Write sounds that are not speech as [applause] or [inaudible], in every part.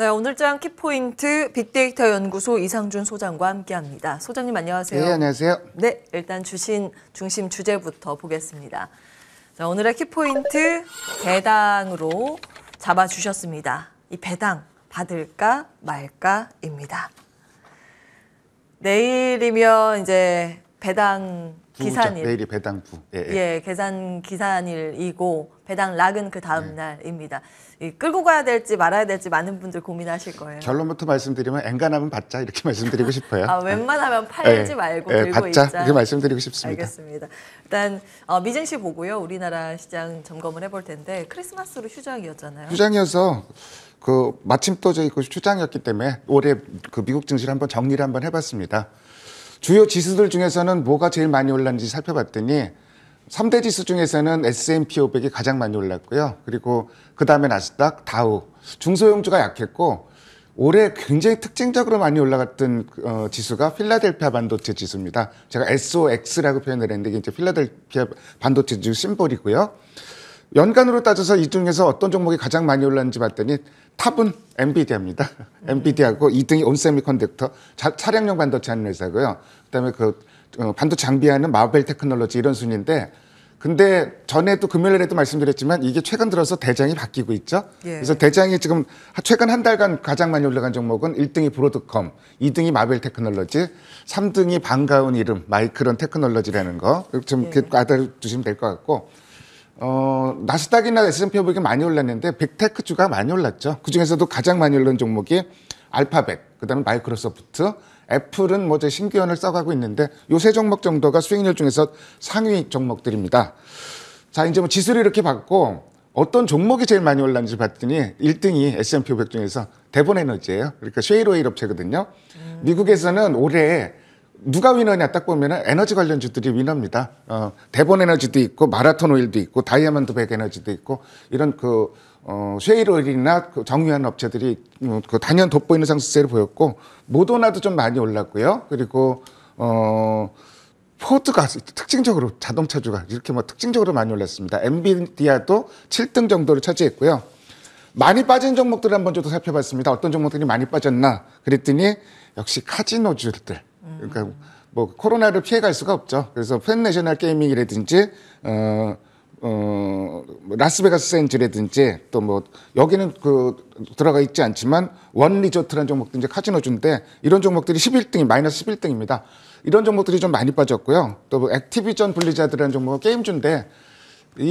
네, 오늘장 키포인트 빅데이터 연구소 이상준 소장과 함께합니다. 소장님 안녕하세요. 네, 안녕하세요. 네, 일단 주신 중심 주제부터 보겠습니다. 자, 오늘의 키포인트 배당으로 잡아주셨습니다. 이 배당 받을까 말까입니다. 내일이면 이제 배당 기산일. 내일이 배당부. 예, 예. 예, 계산 기산일이고 배당락은 그 다음 예. 날입니다. 이, 끌고 가야 될지 말아야 될지 많은 분들 고민하실 거예요. 결론부터 말씀드리면 엔간하면 받자 이렇게 [laughs] 말씀드리고 싶어요. 아, 웬만하면 예. 팔지 말고 예, 들고 받자 이렇게 말씀드리고 싶습니다. 알겠습니다. 일단 어, 미증시 보고요. 우리나라 시장 점검을 해볼 텐데 크리스마스로 휴장이었잖아요. 휴장이어서 그 마침 또 저희 그 휴장이었기 때문에 올해 그 미국 증시를 한번 정리를 한번 해봤습니다. 주요 지수들 중에서는 뭐가 제일 많이 올랐는지 살펴봤더니 3대 지수 중에서는 S&P 500이 가장 많이 올랐고요. 그리고 그다음에 나스닥, 다우, 중소형주가 약했고 올해 굉장히 특징적으로 많이 올라갔던 어, 지수가 필라델피아 반도체 지수입니다. 제가 SOX라고 표현을 했는데 이제 필라델피아 반도체 지수 심볼이고요. 연간으로 따져서 이 중에서 어떤 종목이 가장 많이 올랐는지 봤더니 탑은 엔비디아입니다. 음. 엔비디아고 2등이 온세미컨덕터 차량용 반도체 하는 회사고요. 그다음에 그 어, 반도체 장비하는 마블 테크놀로지 이런 순인데 근데 전에도 금요일에도 말씀드렸지만 이게 최근 들어서 대장이 바뀌고 있죠. 예. 그래서 대장이 지금 최근 한 달간 가장 많이 올라간 종목은 1등이 브로드컴, 2등이 마벨 테크놀로지, 3등이 반가운 이름 마이크론 테크놀로지라는 거. 좀 예. 그 아들 주시면 될 것 같고 어, 나스닥이나 S&P 500이 많이 올랐는데 빅테크주가 많이 올랐죠. 그중에서도 가장 많이 오른 종목이 알파벳, 그다음에 마이크로소프트, 애플은 뭐제 신기원을 써가고 있는데 요 세 종목 정도가 수익률 중에서 상위 종목들입니다. 자, 이제 뭐 지수를 이렇게 봤고 어떤 종목이 제일 많이 올랐는지 봤더니 1등이 S&P 500 중에서 대본 에너지예요. 그러니까 쉐이로일 업체거든요. 음. 미국에서는 올해 누가 위너냐 딱 보면은 에너지 관련주들이 위너입니다. 어, 대본 에너지도 있고 마라톤 오일도 있고 다이아몬드 백 에너지도 있고 이런 그 어, 쉐일 오일이나 그 정유한 업체들이 뭐 그 단연 돋보이는 상승세를 보였고 모더나도 좀 많이 올랐고요. 그리고 어 포드가 특징적으로 자동차주가 이렇게 뭐 특징적으로 많이 올랐습니다. 엔비디아도 7등 정도를 차지했고요. 많이 빠진 종목들을 한번 저도 살펴봤습니다. 어떤 종목들이 많이 빠졌나 그랬더니 역시 카지노주들 그러니까 뭐 코로나를 피해갈 수가 없죠. 그래서 팬내셔널 게이밍이라든지 어, 어, 뭐 라스베가스 센즈라든지 또 뭐 여기는 그 들어가 있지 않지만 원 리조트라는 종목도 이제 카지노준데 이런 종목들이 11등이 마이너스 11등입니다. 이런 종목들이 좀 많이 빠졌고요. 또뭐 액티비전 블리자드라는 종목은 게임준데이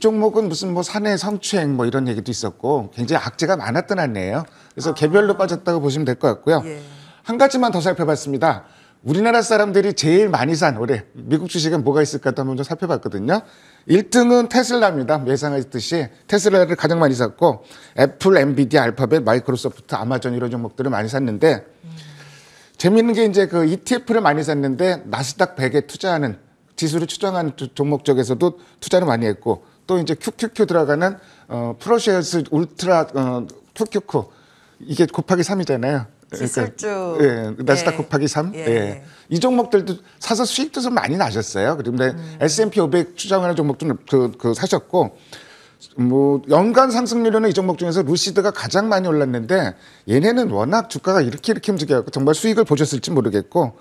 종목은 무슨 뭐 사내 성추행 뭐 이런 얘기도 있었고 굉장히 악재가 많았던 안내예요. 그래서 아. 개별로 빠졌다고 보시면 될 것 같고요. 예. 한 가지만 더 살펴봤습니다. 우리나라 사람들이 제일 많이 산 올해 미국 주식은 뭐가 있을까 한번 좀 살펴봤거든요. 1등은 테슬라입니다. 예상했듯이 테슬라를 가장 많이 샀고 애플, 엔비디아, 알파벳, 마이크로소프트, 아마존 이런 종목들을 많이 샀는데 음. 재미있는 게 이제 그 ETF를 많이 샀는데 나스닥 100에 투자하는 지수를 추정하는 종목 쪽에서도 투자를 많이 했고 또 이제 QQQ 들어가는 어, 프로쉐어스 울트라 어, QQQ 이게 곱하기 3이잖아요. 기술주. 예, 나스닥 그 그러니까 예. 곱하기 그 예. 3. 예, 예. 예. 이 종목들도 사서 수익도 좀 많이 나셨어요. 그런데 음. S&P 500 추정하는 종목도 그, 그 사셨고 뭐 연간 상승률은이 종목 중에서 루시드가 가장 많이 올랐는데 얘네는 워낙 주가가 이렇게 이렇게 움직여갖 정말 수익을 보셨을지 모르겠고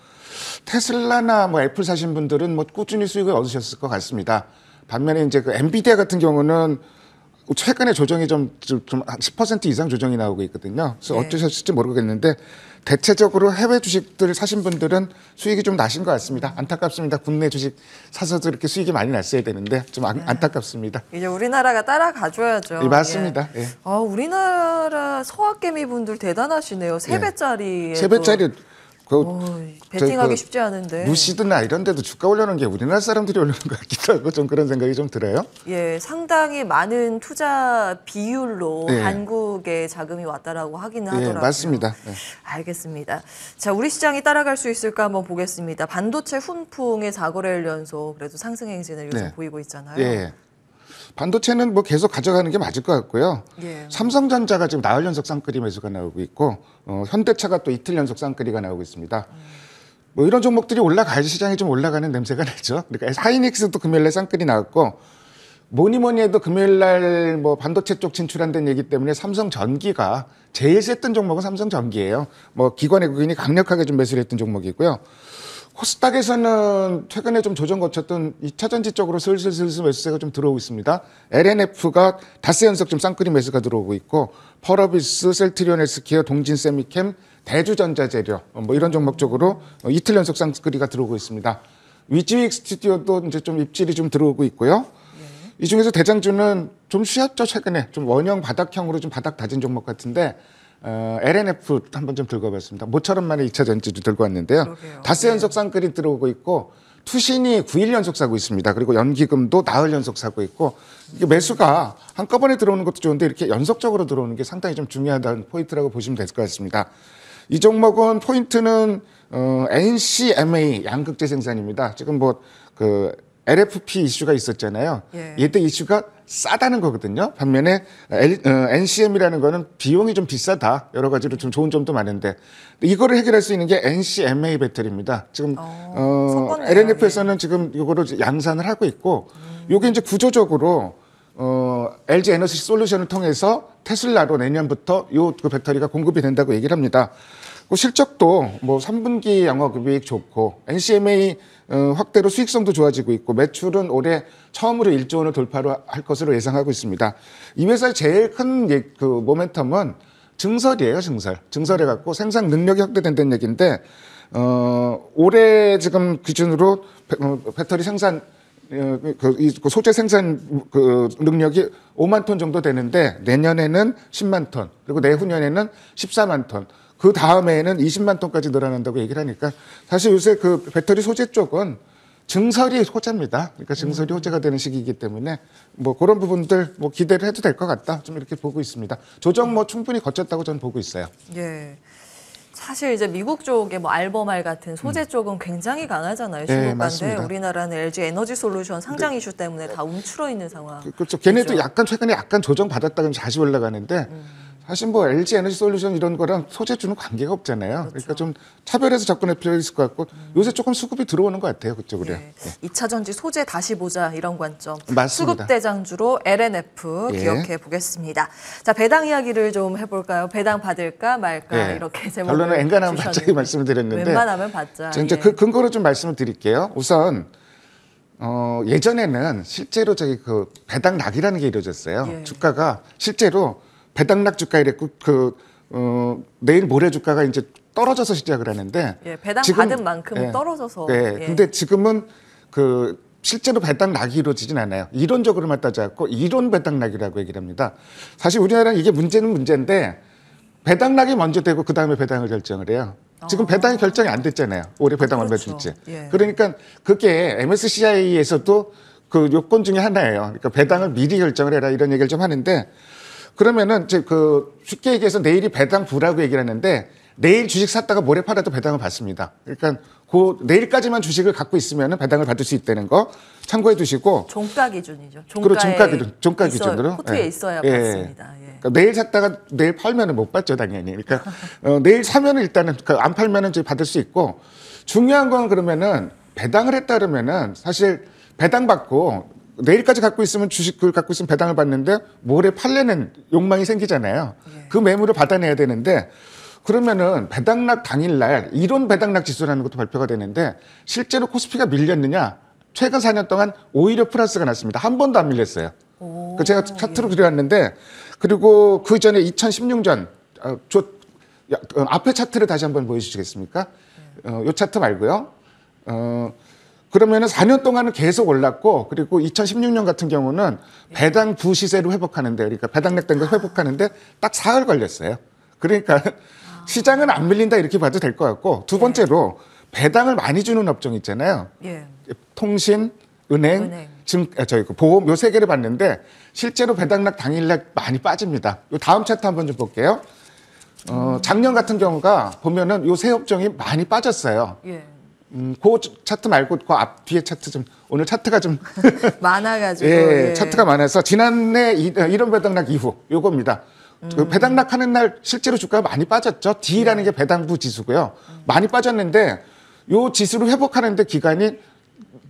테슬라나 뭐 애플 사신 분들은 뭐 꾸준히 수익을 얻으셨을 것 같습니다. 반면에 이제 그 엔비디아 같은 경우는 뭐 최근에 조정이 좀좀10% 이상 조정이 나오고 있거든요. 그래서 네. 어떠셨을지 모르겠는데 대체적으로 해외 주식들을 사신 분들은 수익이 좀 나신 것 같습니다. 안타깝습니다. 국내 주식 사서도 이렇게 수익이 많이 났어야 되는데 좀 안, 네. 안타깝습니다. 이제 우리나라가 따라가줘야죠. 예, 맞습니다. 예. 아, 우리나라 소아개미 분들 대단하시네요. 세 예. 배짜리. 세 배짜리 그 베팅하기 그 쉽지 않은데. 무시드나 이런 데도 주가 올려놓은 게 우리나라 사람들이 올려놓은 것 같기도 하고 좀 그런 생각이 좀 들어요. 예, 상당히 많은 투자 비율로 예. 한국에 자금이 왔다라고 하기는 예, 하더라고요. 예, 맞습니다. 예. 알겠습니다. 자, 우리 시장이 따라갈 수 있을까 한번 보겠습니다. 반도체 훈풍의 4거래일 연속 그래도 상승 행진을 요즘 네. 보이고 있잖아요. 예. 반도체는 뭐 계속 가져가는 게 맞을 것 같고요. 예. 삼성전자가 지금 나흘 연속 쌍끌이 매수가 나오고 있고 어, 현대차가 또 이틀 연속 쌍끌이가 나오고 있습니다. 음. 뭐 이런 종목들이 올라가야지 시장이 좀 올라가는 냄새가 [laughs] 나죠. 그러니까 하이닉스도 금요일에 쌍끌이 나왔고 뭐니 뭐니 해도 금요일 날뭐 반도체 쪽 진출한다는 얘기 때문에 삼성전기가 제일 셌던 종목은 삼성전기예요. 뭐 기관 의국인이 강력하게 좀 매수를 했던 종목이고요. 코스닥에서는 최근에 좀 조정 거쳤던 2차전지 쪽으로 슬슬슬슬 매수세가 좀 들어오고 있습니다. LNF가 다세 연속 좀 쌍끌이 매수가 들어오고 있고 퍼러비스, 셀트리온 에스케어 동진 세미캠, 대주전자재료 뭐 이런 종목 쪽으로 이틀 연속 쌍끌이가 들어오고 있습니다. 위지윅 스튜디오도 이제 좀 입질이 좀 들어오고 있고요. 이 중에서 대장주는 좀 쉬었죠 최근에 좀 원형 바닥형으로 좀 바닥 다진 종목 같은데 어, LNF 한번 좀 들고 봤습니다 모처럼 만의 2차 전지도 들고 왔는데요. 그러게요. 다스 네. 연속 쌍끌이 들어오고 있고 투신이 9일 연속 사고 있습니다. 그리고 연기금도 나흘 연속 사고 있고 이게 매수가 한꺼번에 들어오는 것도 좋은데 이렇게 연속적으로 들어오는 게 상당히 좀 중요하다는 포인트라고 보시면 될 것 같습니다. 이 종목은 포인트는 어, NCMA 양극재 생산입니다. 지금 뭐그 LFP 이슈가 있었잖아요. 예. 이때 이슈가 싸다는 거거든요. 반면에 L, 어, NCM이라는 거는 비용이 좀 비싸다. 여러 가지로 좀 좋은 점도 많은데 이거를 해결할 수 있는 게 NCMA 배터리입니다. 지금 어, 어 LNF에서는 예. 지금 이거를 양산을 하고 있고 이게 음. 이제 구조적으로 어, LG 에너지 솔루션을 통해서 테슬라로 내년부터 이그 배터리가 공급이 된다고 얘기를 합니다. 뭐 실적도 뭐 3분기 양화급이익 좋고 NCMA 어, 확대로 수익성도 좋아지고 있고 매출은 올해 처음으로 1조 원을 돌파로 할 것으로 예상하고 있습니다. 이 회사의 제일 큰그 예, 모멘텀은 증설이에요, 증설. 증설해 갖고 생산 능력이 확대된다는 얘기인데 어, 올해 지금 기준으로 어, 배터리 생산 어, 그, 그 소재 생산 그 능력이 5만 톤 정도 되는데 내년에는 10만 톤 그리고 내후년에는 14만 톤그 다음에는 20만 톤까지 늘어난다고 얘기를 하니까 사실 요새 그 배터리 소재 쪽은 증설이 호재입니다. 그러니까 증설이 호재가 음. 되는 시기이기 때문에 뭐 그런 부분들 뭐 기대를 해도 될 것 같다. 좀 이렇게 보고 있습니다. 조정 뭐 충분히 거쳤다고 저는 보고 있어요. 예. 사실 이제 미국 쪽의 뭐 알버말 같은 소재 음. 쪽은 굉장히 강하잖아요. 중국인데 네, 우리나라는 LG 에너지 솔루션 네. 상장 이슈 때문에 다 움츠러 있는 상황. 그, 그렇죠. 걔네도 약간 최근에 약간 조정 받았다가 다시 올라가는데 음. 사실 뭐 LG 에너지 솔루션 이런 거랑 소재주는 관계가 없잖아요. 그렇죠. 그러니까좀 차별해서 접근할 필요가 있을 것 같고 음. 요새 조금 수급이 들어오는 것 같아요. 그쪽으로. 요 예. 2차 전지 소재 다시 보자 이런 관점. 맞습니다. 수급 대장주로 LNF 예. 기억해 보겠습니다. 자, 배당 이야기를 좀 해볼까요? 배당 받을까 말까 예. 이렇게 제목을 결론은 엔간하면 받자기 말씀드렸는데 웬만하면 받자. 이제 예. 그 근거로 좀 말씀을 드릴게요. 우선 어, 예전에는 실제로 저기 그 배당 낙이라는 게 이루어졌어요. 예. 주가가 실제로 배당락 주가 이랬고 그 어, 내일 모레 주가가 이제 떨어져서 시작을 하는데 예, 배당 지금, 받은 만큼 예, 떨어져서 네, 예. 근데 지금은 그 실제로 배당락이 이루어지진 않아요. 이론적으로만 따지갖고 이론 배당락이라고 얘기를 합니다. 사실 우리나라 이게 문제는 문제인데 배당락이 먼저 되고 그 다음에 배당을 결정을 해요. 지금 아. 배당이 결정이 안 됐잖아요. 올해 배당 그렇죠. 얼마 줄지. 예. 그러니까 그게 MSCI에서도 그 요건 중에 하나예요. 그러니까 배당을 미리 결정을 해라 이런 얘기를 좀 하는데 그러면은 이제 그 쉽게 얘기해서 내일이 배당 부라고 얘기를 했는데 내일 주식 샀다가 모레 팔아도 배당을 받습니다. 그러니까 그 내일까지만 주식을 갖고 있으면 배당을 받을 수 있다는 거 참고해 두시고 종가 기준이죠. 종가에 종가 기준, 종가 있어, 기준으로 포트에 예. 있어야 예. 받습니다. 예. 그러니까 내일 샀다가 내일 팔면은 못 받죠 당연히. 그러니까 [laughs] 어, 내일 사면은 일단은 그러니까 안 팔면은 이제 받을 수 있고 중요한 건 그러면은 배당을 했다 그러면은 사실 배당 받고 내일까지 갖고 있으면 주식 을 갖고 있으면 배당을 받는데 모레 팔려는 욕망이 생기잖아요. 예. 그 매물을 받아내야 되는데 그러면은 배당락 당일날 이론 배당락 지수라는 것도 발표가 되는데 실제로 코스피가 밀렸느냐? 최근 4년 동안 오히려 플러스가 났습니다. 한 번도 안 밀렸어요. 오, 그 제가 예. 차트로 예. 그려왔는데 그리고 그 전에 2016년 어, 저 야, 어, 앞에 차트를 다시 한번 보여주시겠습니까? 예. 어, 요 차트 말고요. 어, 그러면은 4년 동안은 계속 올랐고 그리고 2016년 같은 경우는 배당 부 시세로 회복하는데 그러니까 배당액된 걸 회복하는데 딱 4흘 걸렸어요. 그러니까 아. 시장은 안 밀린다 이렇게 봐도 될 것 같고 두 예. 번째로 배당을 많이 주는 업종 있잖아요. 예. 통신, 은행, 은행. 지금 아, 저희 그 보험 요 세 개를 봤는데 실제로 배당락 당일날 많이 빠집니다. 요 다음 차트 한번 좀 볼게요. 어, 음. 작년 같은 경우가 보면은 요 세 업종이 많이 빠졌어요. 예. 음, 그 차트 말고 그앞 뒤에 차트 좀 오늘 차트가 좀 [laughs] 많아가지고 예, 예, 차트가 많아서 지난해 이, 이런 배당락 이후 요겁니다. 그 음. 그 배당락 하는 날 실제로 주가가 많이 빠졌죠. D라는 네. 게 배당부 지수고요. 음. 많이 빠졌는데 요 지수를 회복하는데 기간이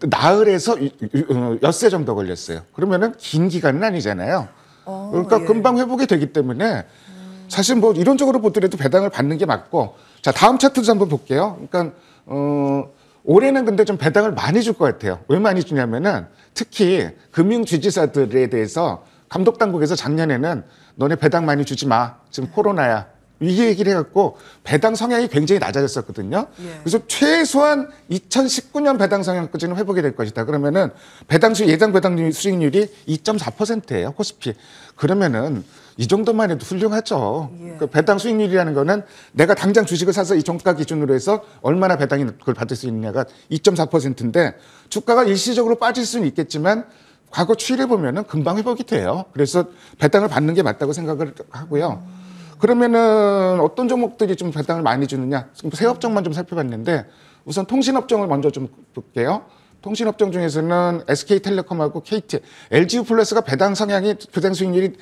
나흘에서 어, 엿새 정도 걸렸어요. 그러면은 긴 기간은 아니잖아요. 어, 그러니까 예. 금방 회복이 되기 때문에 음. 사실 뭐 이론적으로 보더라도 배당을 받는 게 맞고 자 다음 차트도 한번 볼게요. 그러니까 어, 올해는 근데 좀 배당을 많이 줄 것 같아요. 왜 많이 주냐면은 특히 금융지지사들에 대해서 감독 당국에서 작년에는 너네 배당 많이 주지 마. 지금 코로나야. 위기 얘기를 해갖고 배당 성향이 굉장히 낮아졌었거든요. 예. 그래서 최소한 2019년 배당 성향까지는 회복이 될 것이다. 그러면은 배당수 예상 배당 수익률이 2.4%예요 코스피. 그러면은 이 정도만 해도 훌륭하죠. 예. 그 배당 수익률이라는 거는 내가 당장 주식을 사서 이 종가 기준으로 해서 얼마나 배당이 그걸 받을 수 있느냐가 2.4%인데 주가가 일시적으로 빠질 수는 있겠지만 과거 추이를 보면은 금방 회복이 돼요. 그래서 배당을 받는 게 맞다고 생각을 하고요. 음. 그러면은 어떤 종목들이 좀 배당을 많이 주느냐? 세 업종만 좀 살펴봤는데 우선 통신 업종을 먼저 좀 볼게요. 통신 업종 중에서는 SK텔레콤하고 KT, LG 플러스가 배당 성향이 배당 수익률이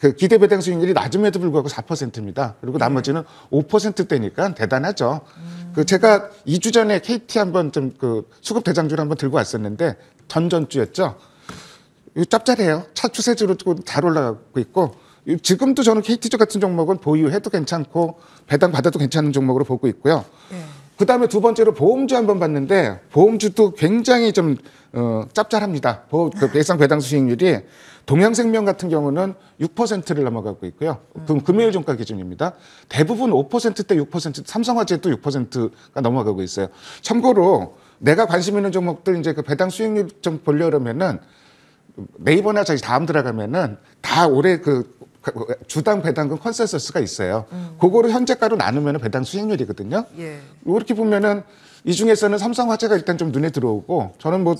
그 기대 배당 수익률이 낮음에도 불구하고 4%입니다. 그리고 나머지는 5%대니까 대단하죠. 그 제가 2주 전에 KT 한번 좀 그 수급 대장주를 한번 들고 왔었는데 전전주였죠. 이 짭짤해요. 차추세주로 잘 올라가고 있고 지금도 저는 KT조 같은 종목은 보유해도 괜찮고 배당 받아도 괜찮은 종목으로 보고 있고요. 네. 그 다음에 두 번째로 보험주 한번 봤는데 보험주도 굉장히 좀 어, 짭짤합니다. 보험, 그 배상 배당 수익률이 동양생명 같은 경우는 6%를 넘어가고 있고요. 그럼 음. 금요일 종가 기준입니다. 대부분 5%대 6%, 삼성화재도 6%가 넘어가고 있어요. 참고로 내가 관심 있는 종목들 이제 그 배당 수익률 좀 보려면은 그러 네이버나 저희 다음 들어가면은 다 올해 그 주당 배당금 컨센서스가 있어요. 음. 그거를 현재가로 나누면 배당 수익률이거든요. 예. 이렇게 보면은 이 중에서는 삼성화재가 일단 좀 눈에 들어오고 저는 뭐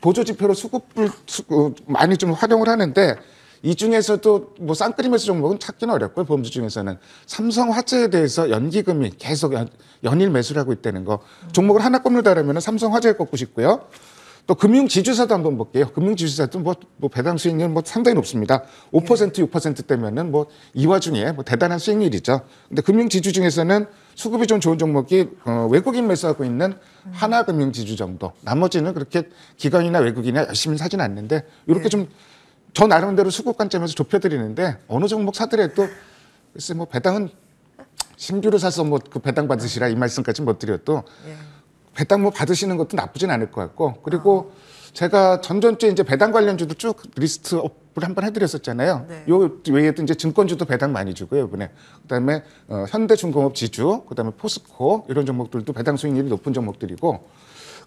보조지표로 수급을 어, 많이 좀 활용을 하는데 이 중에서도 뭐쌍끌림에서 종목은 찾기는 어렵고요. 보험주 중에서는 삼성화재에 대해서 연기금이 계속 연, 일 매수를 하고 있다는 거. 종목을 하나 꼽는다라면 삼성화재 꼽고 싶고요. 또 금융지주사도 한번 볼게요. 금융지주사도 뭐, 뭐 배당 수익률 뭐 상당히 높습니다. 5% 6%대면은 뭐이 와중에 뭐 대단한 수익률이죠. 근데 금융지주 중에서는 수급이 좀 좋은 종목이 어, 외국인 매수하고 있는 하나금융지주 정도. 나머지는 그렇게 기관이나 외국인이나 열심히 사진 않는데 이렇게 네. 좀저 나름대로 수급 관점에서 좁혀드리는데 어느 종목 사더라도 글쎄 뭐 배당은 신규로 사서 뭐그 배당 받으시라 이 말씀까지 못 드려도. 네. 배당 뭐 받으시는 것도 나쁘진 않을 것 같고 그리고 아. 제가 전전주에 이제 배당 관련주도 쭉 리스트 업을 한번 해드렸었잖아요. 네. 요 외에도 이제 증권주도 배당 많이 주고요 이번에 그다음에 어, 현대중공업 지주, 그다음에 포스코 이런 종목들도 배당 수익률이 높은 종목들이고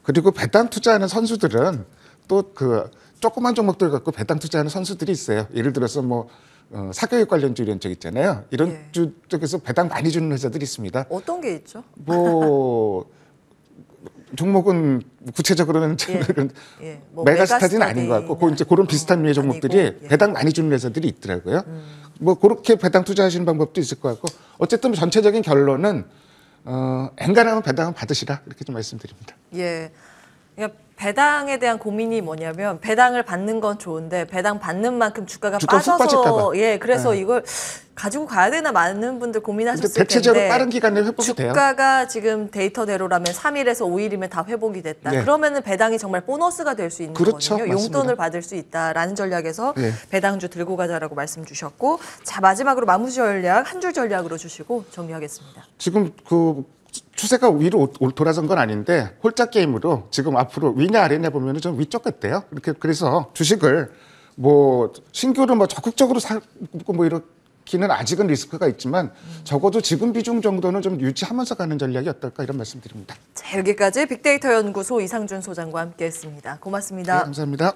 그리고 배당 투자하는 선수들은 또 그 조그만 종목들 갖고 배당 투자하는 선수들이 있어요. 예를 들어서 뭐 어, 사교육 관련주 이런 쪽 있잖아요. 이런 예. 주 쪽에서 배당 많이 주는 회사들이 있습니다. 어떤 게 있죠? 뭐 종목은 구체적으로는 예, 예. 뭐 메가스타는 아닌 것 같고 그 이제 그런 어, 비슷한 류의 종목들이 아니고, 예. 배당 많이 주는 회사들이 있더라고요. 음. 뭐 그렇게 배당 투자하시는 방법도 있을 것 같고 어쨌든 전체적인 결론은 어, 엔간하면 배당은 받으시라 이렇게 좀 말씀드립니다. 예. 그러니까 배당에 대한 고민이 뭐냐면 배당을 받는 건 좋은데 배당 받는 만큼 주가가 빠져서 예 그래서 네. 이걸 가지고 가야 되나 많은 분들 고민하셨을 텐데 대체적으로 빠른 기간 내에 회복이 돼요. 주가가 지금 데이터대로라면 3일에서 5일이면 다 회복이 됐다. 네. 그러면은 배당이 정말 보너스가 될 수 있는 그렇죠, 거거든요. 맞습니다. 용돈을 받을 수 있다라는 전략에서 네. 배당주 들고 가자라고 말씀 주셨고 자 마지막으로 마무리 전략 한 줄 전략으로 주시고 정리하겠습니다. 지금 그 추세가 위로 돌아선 건 아닌데 홀짝 게임으로 지금 앞으로 위냐 아래냐 보면은 좀 위쪽 같대요. 이렇게 그래서 주식을 뭐 신규를 뭐 적극적으로 사고 뭐이렇게는 아직은 리스크가 있지만 적어도 지금 비중 정도는 좀 유지하면서 가는 전략이 어떨까 이런 말씀드립니다. 자 여기까지 빅데이터 연구소 이상준 소장과 함께했습니다. 고맙습니다. 네, 감사합니다.